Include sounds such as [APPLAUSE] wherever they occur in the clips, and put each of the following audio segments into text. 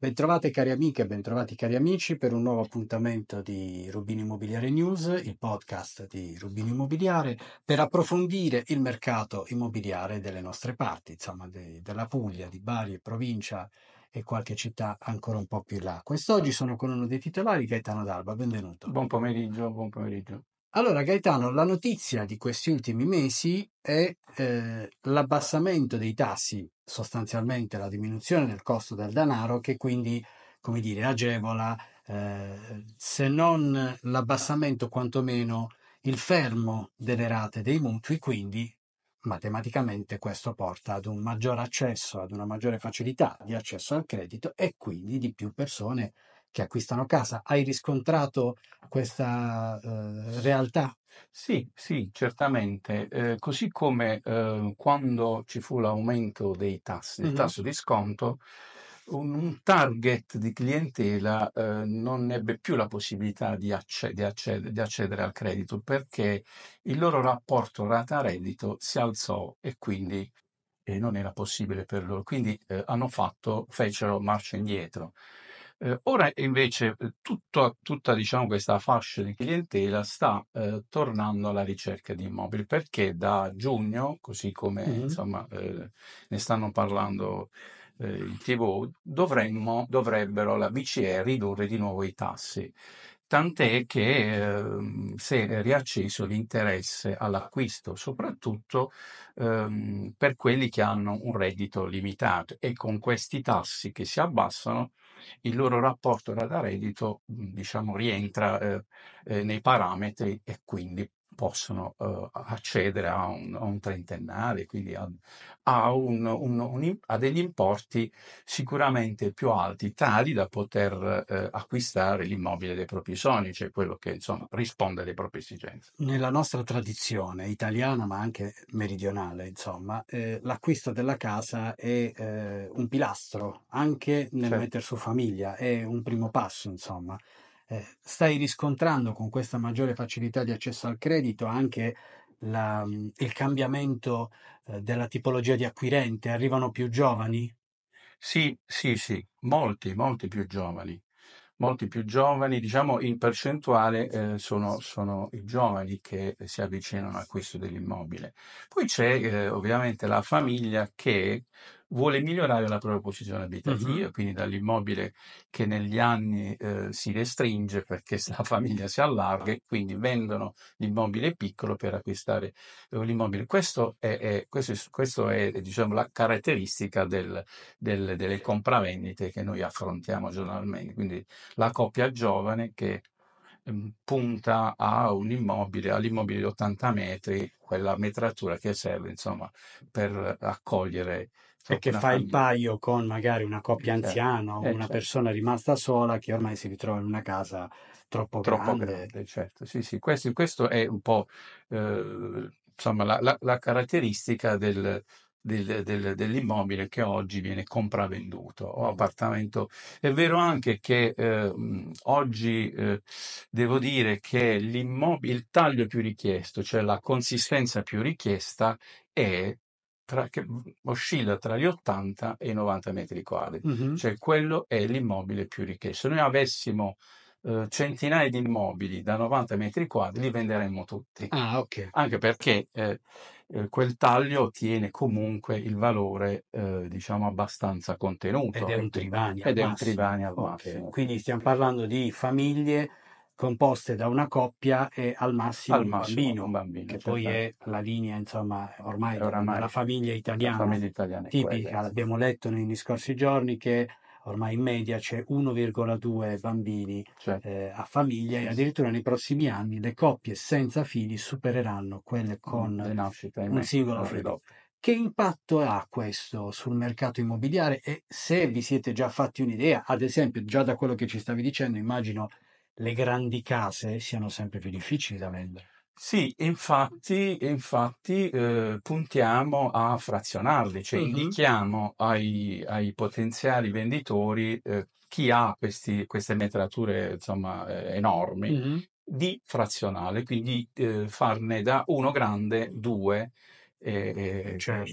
Bentrovate cari amiche e bentrovati cari amici per un nuovo appuntamento di Rubini Immobiliare News, il podcast di Rubini Immobiliare, per approfondire il mercato immobiliare delle nostre parti, insomma de, della Puglia, di Bari, provincia e qualche città ancora un po' più in là. Quest'oggi sono con uno dei titolari, Gaetano D'Alba, benvenuto. Buon pomeriggio, buon pomeriggio. Allora Gaetano, la notizia di questi ultimi mesi è eh, l'abbassamento dei tassi, sostanzialmente la diminuzione del costo del denaro che quindi, come dire, agevola eh, se non l'abbassamento quantomeno il fermo delle rate dei mutui, quindi matematicamente questo porta ad un maggior accesso, ad una maggiore facilità di accesso al credito e quindi di più persone che acquistano casa. Hai riscontrato questa eh, realtà? Sì, sì, certamente. Eh, così come eh, quando ci fu l'aumento dei tassi, mm-hmm. tasso di sconto, un, un target di clientela eh, non ebbe più la possibilità di, acce- di, acced- di accedere al credito perché il loro rapporto rata-reddito si alzò e quindi non era possibile per loro. Quindi eh, hanno fatto, fecero marcia indietro. Eh, ora invece eh, tutto, tutta diciamo, questa fascia di clientela sta eh, tornando alla ricerca di immobili perché da giugno, così come mm-hmm. insomma, eh, ne stanno parlando eh, in tv, dovremmo, dovrebbero la BCE ridurre di nuovo i tassi. Tant'è ah. che ehm, si è riacceso l'interesse all'acquisto, soprattutto ehm, per quelli che hanno un reddito limitato e con questi tassi che si abbassano il loro rapporto da reddito, mhmm, diciamo, rientra eh, eh, nei parametri e quindi possono uh, accedere a un, a un, trentennale, quindi a, a, un, un, a, degli importi sicuramente più alti, tali da poter uh, acquistare l'immobile dei propri sogni, cioè quello che insomma, risponde alle proprie esigenze. Nella nostra tradizione italiana, ma anche meridionale, insomma, eh, l'acquisto della casa è eh, un pilastro anche nel certo. mettere su famiglia, è un primo passo, insomma. Eh, stai riscontrando con questa maggiore facilità di accesso al credito anche la, mhmm, il cambiamento eh, della tipologia di acquirente? Arrivano più giovani? Sì, sì, sì, molti, molti più giovani. Molti più giovani, diciamo in percentuale, eh, sono, sono, i giovani che si avvicinano all'acquisto dell'immobile. Poi c'è eh, ovviamente la famiglia che vuole migliorare la propria posizione abitativa, uh-huh. quindi dall'immobile che negli anni eh, si restringe perché [LAUGHS] la famiglia si allarga e quindi vendono l'immobile piccolo per acquistare eh, l'immobile. Questo è, è, questo, questo è diciamo, la caratteristica del, del, delle compravendite che noi affrontiamo giornalmente, quindi la coppia giovane che Ehm, punta a un immobile, all'immobile di 80 metri, quella metratura che serve insomma per accogliere. E che fa famiglia. il paio con magari una coppia eh, anziana o eh, una certo. persona rimasta sola che ormai si ritrova in una casa troppo, troppo grande. grande. Certo, sì, sì, questo, questo è un po' eh, insomma, la, la, la caratteristica del, del, del, dell'immobile che oggi viene compravenduto o appartamento. È vero anche che eh, oggi eh, devo dire che l'immobile, il taglio più richiesto, cioè la consistenza più richiesta, è tra, che oscilla tra gli 80 e i 90 metri quadri, mm-hmm. cioè quello è l'immobile più richiesto. Se noi avessimo eh, centinaia di immobili da 90 metri quadri, li venderemmo tutti. Ah, ok. Anche perché eh, eh quel taglio tiene comunque il valore, eh, diciamo, abbastanza contenuto. Ed è un trivani Ed è un trivani al okay. massimo. Quindi stiamo parlando di famiglie composte da una coppia e al massimo, al massimo un, bambino, un, bambino, che certo. poi è la linea, insomma, ormai, ormai la famiglia italiana, famiglia italiana tipica. L'abbiamo letto negli scorsi giorni che ormai in media c'è 1,2 bambini certo. eh, a famiglia e addirittura nei prossimi anni le coppie senza figli supereranno quelle mm, con nascita, un singolo figlio. Che impatto ha questo sul mercato immobiliare e se vi siete già fatti un'idea, ad esempio già da quello che ci stavi dicendo immagino le grandi case siano sempre più difficili da vendere. Sì, infatti, infatti eh, puntiamo a frazionarli, cioè mm-hmm. indichiamo ai, ai, potenziali venditori eh, chi ha questi, queste metrature insomma, eh, enormi mm-hmm. di frazionale, quindi eh, farne da uno grande due. E, eh, eh, certo.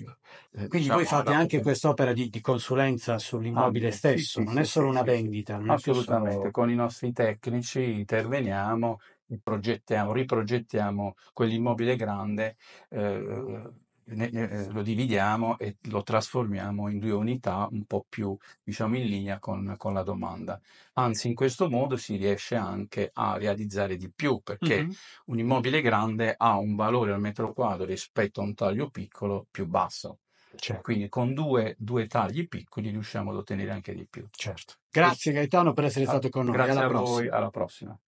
eh, Quindi diciamo, voi fate anche quest'opera di, di consulenza ah, sull'immobile ah, stesso, sì, non sì, è solo sì, una vendita. Assolutamente, solo... con i nostri tecnici interveniamo progettiamo, riprogettiamo quell'immobile grande, eh, ne, ne, eh, lo dividiamo e lo trasformiamo in due unità un po' più diciamo, in linea con, con, la domanda. Anzi, in questo modo si riesce anche a realizzare di più perché mm-hmm. un immobile grande ha un valore al metro quadro rispetto a un taglio piccolo più basso. Certo. Quindi con due, due, tagli piccoli riusciamo ad ottenere anche di più. Certo. Grazie Gaetano per essere stato con noi. Grazie alla a prossima. voi, alla prossima.